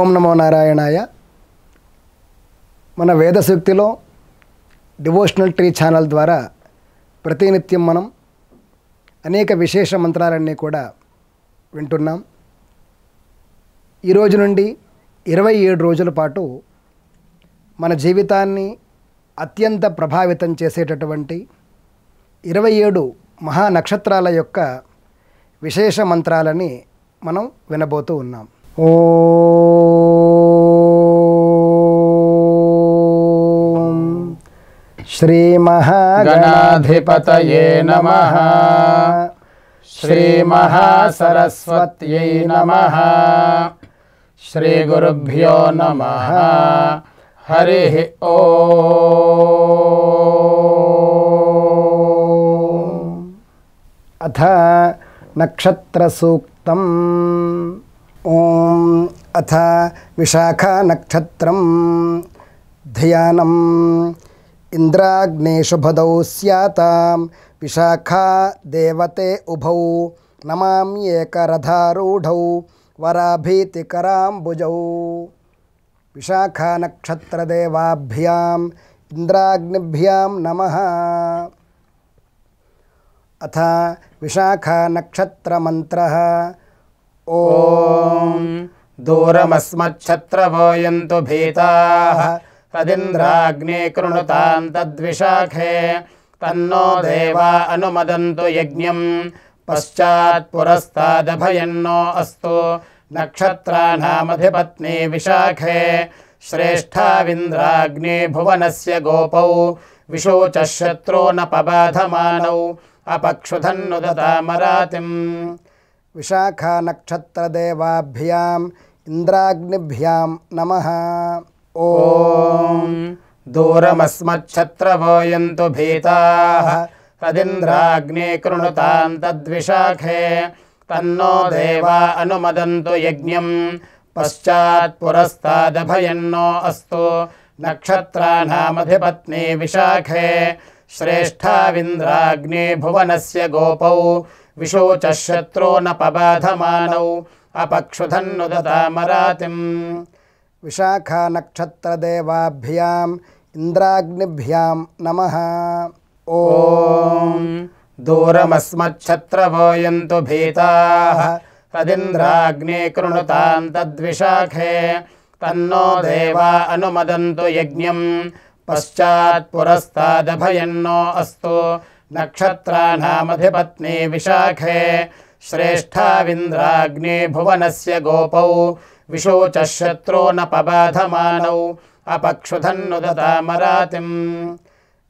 ఓం నమో నారాయణాయ మన వేదశక్తిలో డివోషనల్ ట్రీ ఛానల్ ద్వారా ప్రతినిత్యం మనం అనేక విశేష మంత్రాలన్నీ కూడా వింటున్నాం ఈరోజు నుండి ఇరవై ఏడు రోజుల పాటు మన జీవితాన్ని అత్యంత ప్రభావితం చేసేటటువంటి ఇరవై ఏడు మహానక్షత్రాల యొక్క విశేష మంత్రాలని మనం వినబోతూ ఉన్నాం ॐ श्रीमहागणाधिपतये नमः श्रीमहासरस्वत्यै नमः श्रीगुरुभ्यो नमः हरिः ओ अथ नक्षत्रसूक्तम् ॐ अथ विशाखानक्षत्रं ध्यानम् इन्द्राग्नेशुभदौ स्यातां विशाखा देवते उभौ नमाम्येकरधारूढौ वराभीतिकराम्बुजौ विशाखानक्षत्रदेवाभ्याम् इन्द्राग्निभ्यां नमः अथ विशाखानक्षत्रमन्त्रः ॐ यन्तु भीताः तदिन्द्राग्नि कृणुताम् तद्विशाखे तन्नो देवा अनुमदन्तु यज्ञम् पश्चात्पुरस्तादभयन्नो अस्तु नक्षत्राणामधिपत्ने विशाखे श्रेष्ठाविन्द्राग्ने भुवनस्य गोपौ विशोच शत्रो न पबाधमानौ अपक्षुधन्नुदतामरातिम् विशाखानक्षत्रदेवाभ्याम् इन्द्राग्निभ्यां नमः ॐ यन्तु भीताः तदिन्द्राग्ने कृणुतां तद्विशाखे तन्नो देवा अनुमदन्तु यज्ञम् पुरस्तादभयन्नो अस्तु नक्षत्राणामधिपत्नी विशाखे श्रेष्ठाविन्द्राग्ने भुवनस्य गोपौ विशोचः शत्रो न पबाधमानौ अपक्षुधन्नु ददा विशाखानक्षत्रदेवाभ्याम् इन्द्राग्निभ्याम् नमः ओ दूरमस्मच्छत्रभोयन्तु भीताः तदिन्द्राग्ने कृणुतां तद्विशाखे तन्नो देवा अनुमदन्तु यज्ञम् पश्चात्पुरस्तादभयन्नो अस्तु नक्षत्राणामधिपत्नी विशाखे श्रेष्ठाविन्द्राग्ने भुवनस्य गोपौ विशोचः शत्रो न अपक्षुधन्नुदता मरातिम्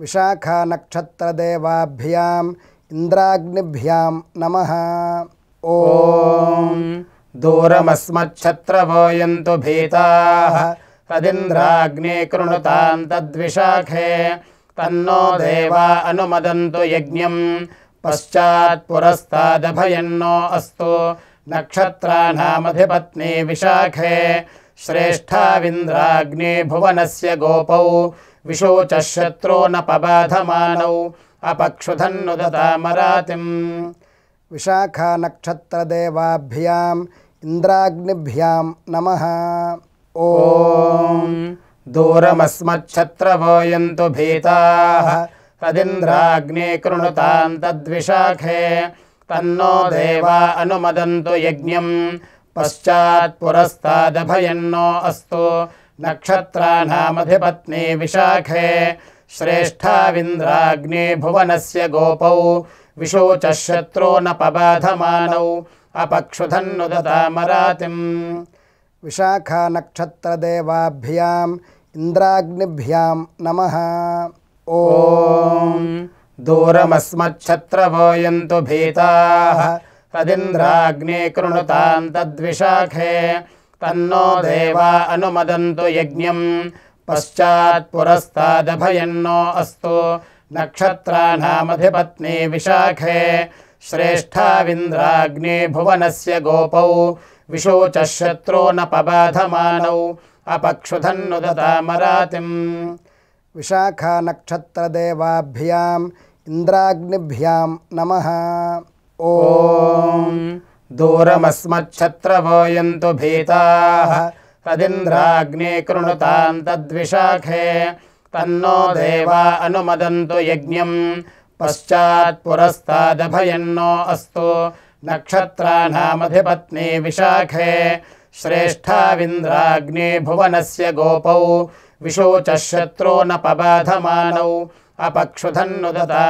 विशाखानक्षत्रदेवाभ्याम् इन्द्राग्निभ्यां नमः ॐ दूरमस्मच्छत्रभो यन्तु भीताः कृणुतां तद्विशाखे तन्नो देवा अनुमदन्तु यज्ञम् पश्चात्पुरस्तादभयन्नो अस्तु नक्षत्राणामधिपत्नी विशाखे श्रेष्ठाविन्द्राग्ने भुवनस्य गोपौ विशौ शत्रो न पबाधमानौ अपक्षुधन्नुदता मरातिं विशाखानक्षत्रदेवाभ्याम् इन्द्राग्निभ्यां नमः ओ यन्तु भीताः तदिन्द्राग्नि कृणुताम् तद्विशाखे तन्नो देवा अनुमदन्तु यज्ञम् पश्चात्पुरस्तादभयन्नो अस्तु नक्षत्राणामधिपत्नी विशाखे श्रेष्ठाविन्द्राग्ने भुवनस्य गोपौ विशोच न पबाधमानौ अपक्षुधन्नुदतामरातिम् विशाखानक्षत्रदेवाभ्याम् इन्द्राग्निभ्यां नमः ओम् यन्तु भीताः तदिन्द्राग्ने कृणुतां तद्विशाखे तन्नो देवा अनुमदन्तु यज्ञम् पश्चात्पुरस्तादभयन्नो अस्तु नक्षत्राणामधिपत्नी विशाखे भुवनस्य गोपौ विशोचशत्रो शत्रो न पबाधमानौ ददामरातिम् विशाखानक्षत्रदेवाभ्याम् इन्द्राग्निभ्याम् नमः ओ दूरमस्मच्छत्रभोयन्तु भीताः तदिन्द्राग्ने कृणुताम् तद्विशाखे तन्नो देवा अनुमदन्तु यज्ञम् पश्चात्पुरस्तादभयन्नो अस्तु नक्षत्राणामधिपत्नी विशाखे श्रेष्ठाविन्द्राग्ने भुवनस्य गोपौ विशोचशत्रो शत्रो न पबाधमानौ अपक्षुधन्नुदता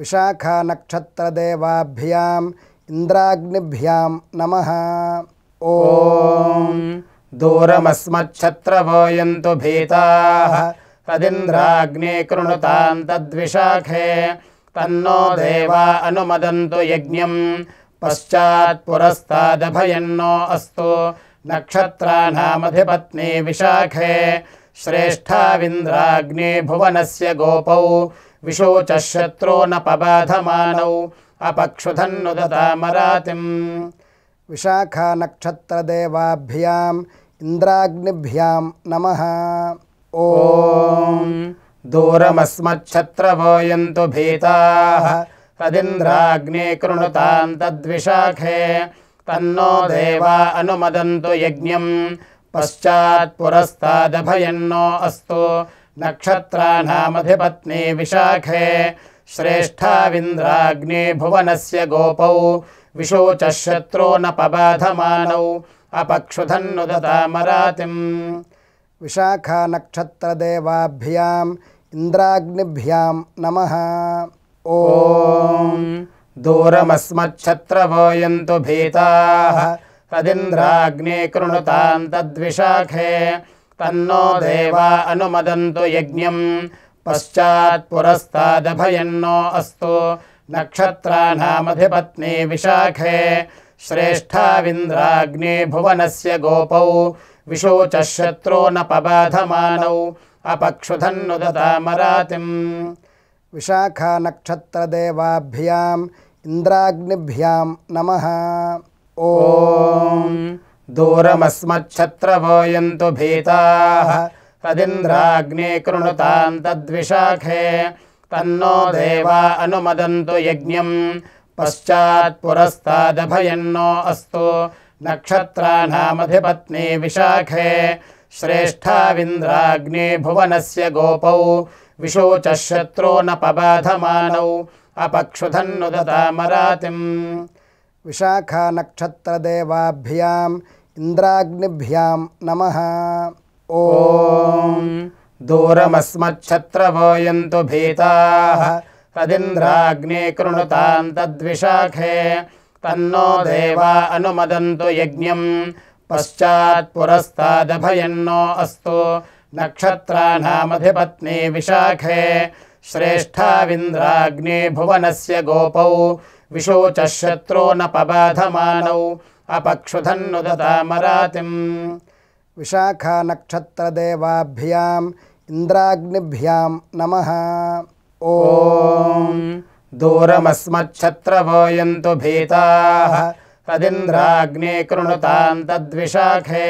विशाखानक्षत्रदेवाभ्याम् इन्द्राग्निभ्यां नमः ॐ दूरमस्मच्छत्रभोयन्तु भीताः तदिन्द्राग्ने कृणुतां तद्विशाखे तन्नो देवा अनुमदन्तु यज्ञम् पश्चात्पुरस्तादभयन्नो अस्तु नक्षत्राणामधिपत्नी विशाखे श्रेष्ठाविन्द्राग्ने भुवनस्य गोपौ विशोच शत्रू नपबाधमानौ अपक्षुधन्नुदता मरातिम् विशाखानक्षत्रदेवाभ्याम् इन्द्राग्निभ्यां नमः ॐ यन्तु भीताः तदिन्द्राग्नि कृणुतां तद्विशाखे तन्नो देवा अनुमदन्तु यज्ञं पश्चात्पुरस्तादभयन्नो अस्तु नक्षत्राणामधिपत्नी विशाखे श्रेष्ठाविन्द्राग्ने भुवनस्य गोपौ विशोचशत्रो न पबाधमानौ अपक्षुधन्नुदतामरातिम् विशाखानक्षत्रदेवाभ्याम् इन्द्राग्निभ्यां नमः ॐ यन्तु भीताः तदिन्द्राग्नि कृणुतां तद्विशाखे तन्नो देवा अनुमदन्तु यज्ञम् पश्चात्पुरस्तादभयन्नो अस्तु नक्षत्राणामधिपत्नी विशाखे श्रेष्ठाविन्द्राग्ने भुवनस्य गोपौ विशोच शत्रो न पबाधमानौ अपक्षुधन्नुदतामरातिम् मराति विशाखानक्षत्रदेवाभ्याम् इन्द्राग्निभ्याम् नमः ओ दूरमस्मच्छत्रभोयन्तु भीताः तदिन्द्राग्ने कृणुताम् तद्विशाखे तन्नो देवा अनुमदन्तु यज्ञम् पश्चात्पुरस्तादभयन्नो अस्तु नक्षत्राणामधिपत्नी विशाखे श्रेष्ठाविन्द्राग्ने भुवनस्य गोपौ विशोच शत्रो न पबाधमानौ अपक्षुधन्नुदता मरातिम् विशाखानक्षत्रदेवाभ्याम् इन्द्राग्निभ्याम् नमः ॐ दूरमस्मच्छत्रभोयन्तु भीताः तदिन्द्राग्ने कृणुतां तद्विशाखे तन्नो देवा अनुमदन्तु पश्चात् पश्चात्पुरस्तादभयन्नो अस्तु नक्षत्राणामधिपत्नी विशाखे श्रेष्ठाविन्द्राग्ने भुवनस्य गोपौ विशोचशत्रो शत्रो नपबाधमानौ अपक्षुधन्नुदतामरातिम् ददा विशाखानक्षत्रदेवाभ्याम् इन्द्राग्निभ्यां नमः ओ दूरमस्मच्छत्रभोयन्तु भीताः तदिन्द्राग्नि कृणुताम् तद्विशाखे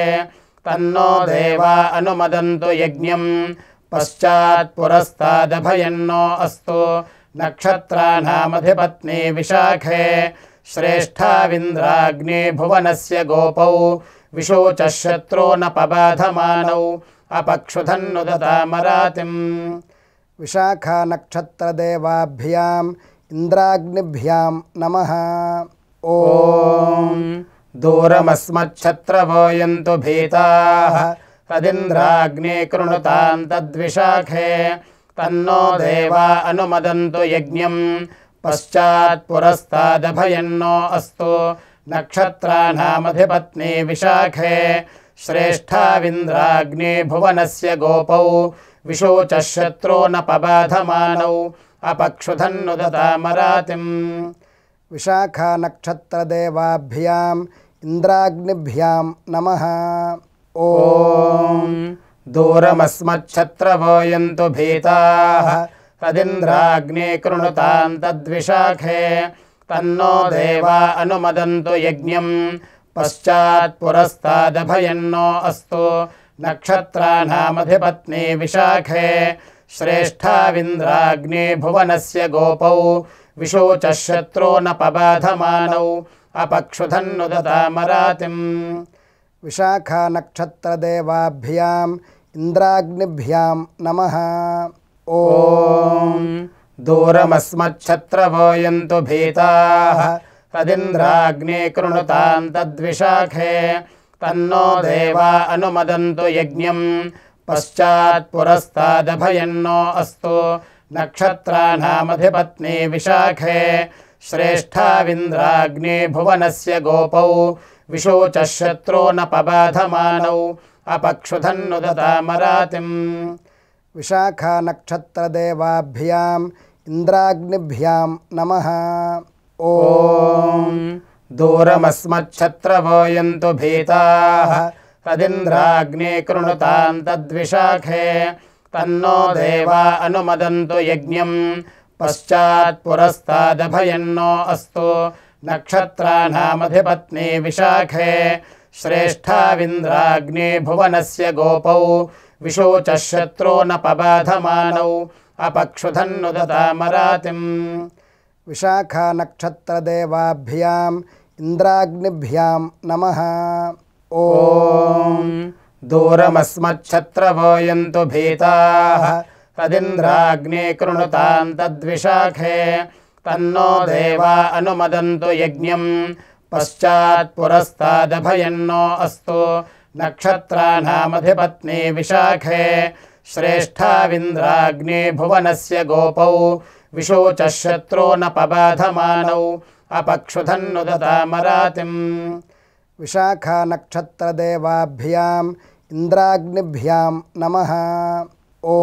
तन्नो देवा अनुमदन्तु यज्ञम् पश्चात्पुरस्तादभयन्नो अस्तु नक्षत्राणामधिपत्नी विशाखे श्रेष्ठाविन्द्राग्ने भुवनस्य गोपौ विशो शत्रो विशाखानक्षत्रदेवाभ्याम् इन्द्राग्निभ्यां नमः ओ यन्तु भीताः तदिन्द्राग्ने कृणुतां तद्विशाखे तन्नो देवा अनुमदन्तु यज्ञम् पुरस्तादभयन्नो अस्तु नक्षत्राणामधिपत्नी विशाखे श्रेष्ठाविन्द्राग्ने भुवनस्य गोपौ विशोच शत्रो न पबाधमानौ अपक्षुधन्नु ददा विशाखानक्षत्रदेवाभ्याम् इन्द्राग्निभ्यां नमः ओ दूरमस्मच्छत्रभोयन्तु भीताः तदिन्द्राग्ने कृणुतां तद्विशाखे तन्नो देवा अनुमदन्तु यज्ञम् पश्चात्पुरस्तादभयन्नो अस्तु नक्षत्राणामधिपत्नी विशाखे श्रेष्ठाविन्द्राग्ने भुवनस्य गोपौ विशोचशत्रो शत्रो न पबाधमानौ अपक्षुधन्नुदता मरातिम् विशाखानक्षत्रदेवाभ्याम् इन्द्राग्निभ्याम् नमः ॐ दूरमस्मच्छत्रवयन्तु भीताः तदिन्द्राग्ने कृणुताम् तद्विशाखे तन्नो देवा अनुमदन्तु पश्चात् पश्चात्पुरस्तादभयन्नो अस्तु नक्षत्राणामधिपत्नी विशाखे श्रेष्ठाविन्द्राग्ने भुवनस्य गोपौ विशो शत्रो न पबाधमानौ अपक्षुधन्नुदता मरातिं विशाखानक्षत्रदेवाभ्याम् इन्द्राग्निभ्यां नमः ओ दूरमस्मच्छत्रभोयन्तु भीताः तदिन्द्राग्ने कृणुतां तद्विशाखे तन्नो देवा अनुमदन्तु यज्ञम् पश्चात्पुरस्तादभयन्नो अस्तु नक्षत्राणामधिपत्नी विशाखे श्रेष्ठाविन्द्राग्ने भुवनस्य गोपौ विशोच शत्रो न पबाधमानौ अपक्षुधन्नुदता विशाखानक्षत्रदेवाभ्याम् इन्द्राग्निभ्यां नमः ॐ यन्तु भीताः तदिन्द्राग्ने कृणुतां तद्विशाखे तन्नो देवा अनुमदन्तु यज्ञम् पश्चात्पुरस्तादभयन्नो अस्तु नक्षत्राणामधिपत्नी विशाखे श्रेष्ठाविन्द्राग्ने भुवनस्य गोपौ विशोच शत्रो न पबाधमानौ अपक्षुधन्नु ददा विशाखानक्षत्रदेवाभ्याम् इन्द्राग्निभ्यां नमः ओ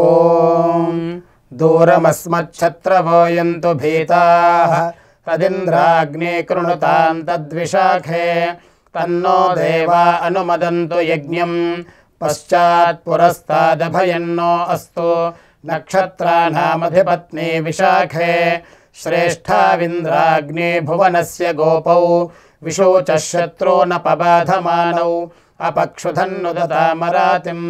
दूरमस्मच्छत्रभोयन्तु भीताः तदिन्द्राग्ने कृणुतां तद्विशाखे तन्नो देवा अनुमदन्तु यज्ञम् पश्चात्पुरस्तादभयन्नो अस्तु नक्षत्राणामधिपत्नी विशाखे श्रेष्ठाविन्द्राग्ने भुवनस्य गोपौ विशोच शत्रो न पबाधमानौ विशाखा मरातिम्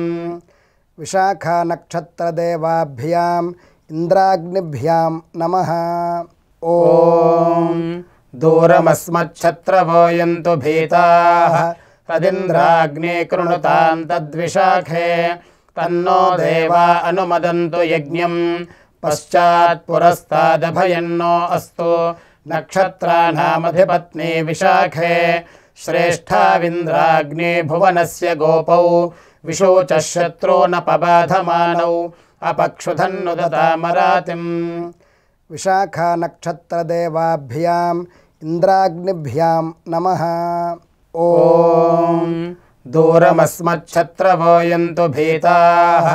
विशाखानक्षत्रदेवाभ्याम् इन्द्राग्निभ्याम् नमः ॐ दूरमस्मच्छत्रभो यन्तु भीताः हृदिन्द्राग्नि कृणुताम् तद्विशाखे तन्नो देवा अनुमदन्तु यज्ञं पश्चात्पुरस्तादभयन्नो अस्तु नक्षत्राणामधिपत्नी विशाखे श्रेष्ठाविन्द्राग्ने भुवनस्य गोपौ विशौ शत्रो न पबाधमानौ अपक्षुधन्नुदता मरातिं विशाखानक्षत्रदेवाभ्याम् इन्द्राग्निभ्याम् नमः ओ यन्तु भीताः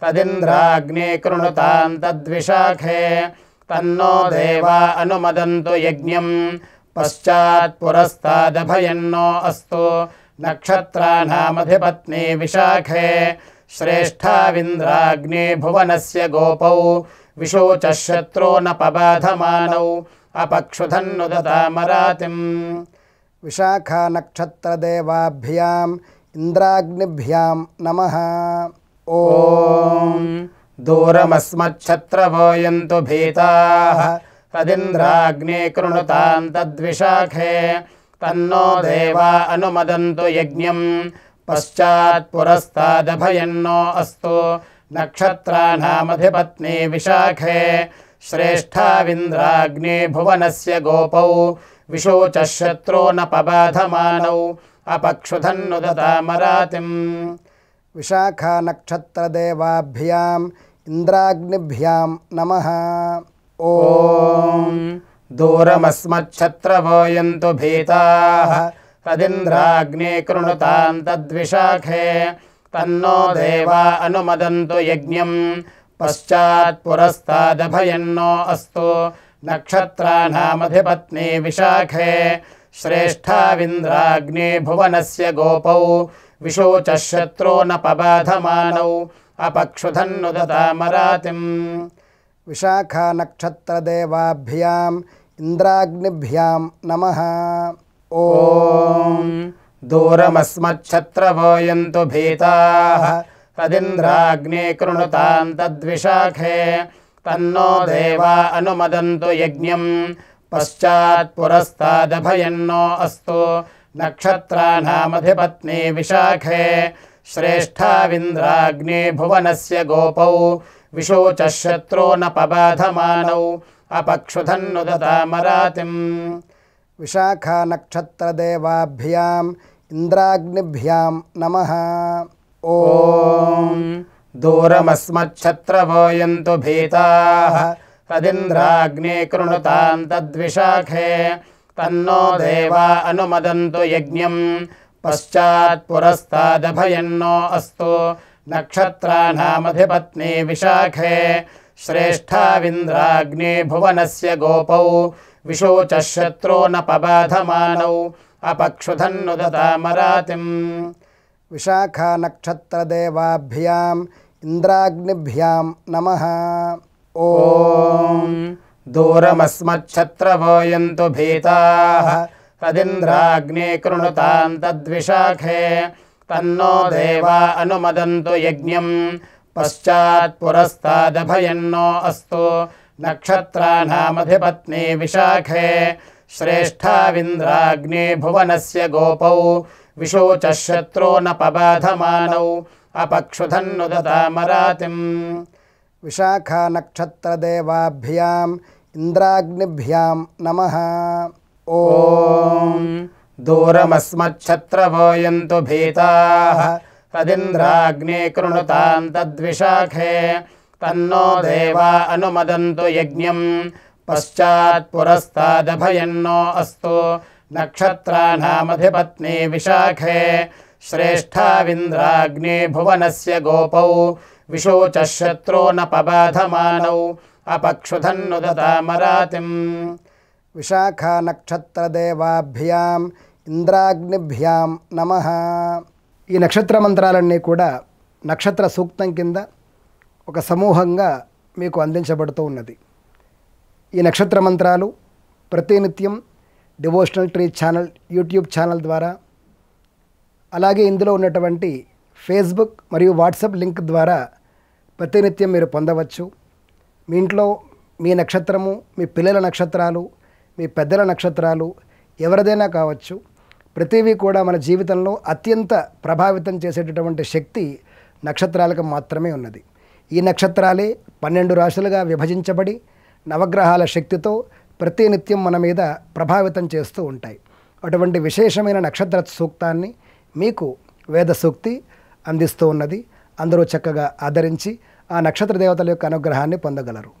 तदिन्द्राग्नि तद्विशाखे तन्नो देवा अनुमदन्तु यज्ञम् पश्चात्पुरस्तादभयन्नो अस्तु नक्षत्राणामधिपत्नी विशाखे श्रेष्ठाविन्द्राग्ने भुवनस्य गोपौ विशोच शत्रो न पबाधमानौ अपक्षुधन्नु विशाखानक्षत्रदेवाभ्याम् इन्द्राग्निभ्यां नमः ॐ यन्तु भीताः तदिन्द्राग्ने कृणुतां तद्विशाखे तन्नो देवा अनुमदन्तु यज्ञम् पश्चात्पुरस्तादभयन्नो अस्तु नक्षत्राणामधिपत्नी विशाखे श्रेष्ठाविन्द्राग्ने भुवनस्य गोपौ विशोच शत्रो न पबाधमानौ अपक्षुधन्नु ददा विशाखानक्षत्रदेवाभ्याम् इन्द्राग्निभ्याम् नमः ओ दूरमस्मच्छत्रभोयन्तु भीताः तदिन्द्राग्ने कृणुतां तद्विशाखे तन्नो देवा अनुमदन्तु यज्ञम् पश्चात्पुरस्तादभयन्नो अस्तु नक्षत्राणामधिपत्नी विशाखे श्रेष्ठाविन्द्राग्ने भुवनस्य गोपौ विशोचः शत्रो न अपक्षुधन्नुदता मरातिम् विशाखानक्षत्रदेवाभ्याम् इन्द्राग्निभ्यां नमः ॐ दूरमस्मच्छत्रभो यन्तु भीताः कृणुतां तद्विशाखे तन्नो देवा अनुमदन्तु यज्ञम् पश्चात्पुरस्तादभयन्नो अस्तु नक्षत्राणामधिपत्नी विशाखे श्रेष्ठाविन्द्राग्ने भुवनस्य गोपौ विशौ शत्रो न पबाधमानौ अपक्षुधन्नुदता मरातिं विशाखानक्षत्रदेवाभ्याम् इन्द्राग्निभ्यां नमः ओ यन्तु भीताः तदिन्द्राग्नि कृणुताम् तद्विशाखे तन्नो देवा अनुमदन्तु यज्ञम् पश्चात्पुरस्तादभयन्नो अस्तु नक्षत्राणामधिपत्नी विशाखे श्रेष्ठाविन्द्राग्ने भुवनस्य गोपौ न पबाधमानौ अपक्षुधन्नुदतामरातिम् विशाखानक्षत्रदेवाभ्याम् इन्द्राग्निभ्यां नमः ॐ यन्तु भीताः तदिन्द्राग्ने कृणुतां तद्विशाखे तन्नो देवा अनुमदन्तु यज्ञम् पश्चात्पुरस्तादभयन्नो अस्तु नक्षत्राणामधिपत्नी विशाखे श्रेष्ठाविन्द्राग्ने भुवनस्य गोपौ विशोचः शत्रो न पबाधमानौ ददामरातिम् विशाखानक्षत्रदेवाभ्याम् इन्द्राग्निभ्याम् नमः ओ दूरमस्मच्छत्रभोयन्तु भीताः तदिन्द्राग्ने कृणुताम् तद्विशाखे तन्नो देवा अनुमदन्तु यज्ञम् पश्चात्पुरस्तादभयन्नो अस्तु नक्षत्राणामधिपत्नी विशाखे श्रेष्ठाविन्द्राग्ने भुवनस्य गोपौ विशोचः शत्रोनपबाधमानौ విశాఖ నక్షత్రదేవాభ్యాం ఇంద్రాగ్నిభ్యాం నమ ఈ నక్షత్ర మంత్రాలన్నీ కూడా నక్షత్ర సూక్తం కింద ఒక సమూహంగా మీకు అందించబడుతూ ఉన్నది ఈ నక్షత్ర మంత్రాలు ప్రతినిత్యం devotional tree channel YouTube channel ద్వారా అలాగే ఇందులో ఉన్నటువంటి ఫేస్బుక్ మరియు వాట్సాప్ లింక్ ద్వారా ప్రతినిత్యం మీరు పొందవచ్చు మీ ఇంట్లో మీ నక్షత్రము మీ పిల్లల నక్షత్రాలు మీ పెద్దల నక్షత్రాలు ఎవరిదైనా కావచ్చు ప్రతివీ కూడా మన జీవితంలో అత్యంత ప్రభావితం చేసేటటువంటి శక్తి నక్షత్రాలకు మాత్రమే ఉన్నది ఈ నక్షత్రాలే పన్నెండు రాశులుగా విభజించబడి నవగ్రహాల శక్తితో ప్రతినిత్యం మన మీద ప్రభావితం చేస్తూ ఉంటాయి అటువంటి విశేషమైన నక్షత్ర సూక్తాన్ని మీకు వేద సూక్తి అందిస్తూ ఉన్నది అందరూ చక్కగా ఆదరించి ఆ నక్షత్ర దేవతల యొక్క అనుగ్రహాన్ని పొందగలరు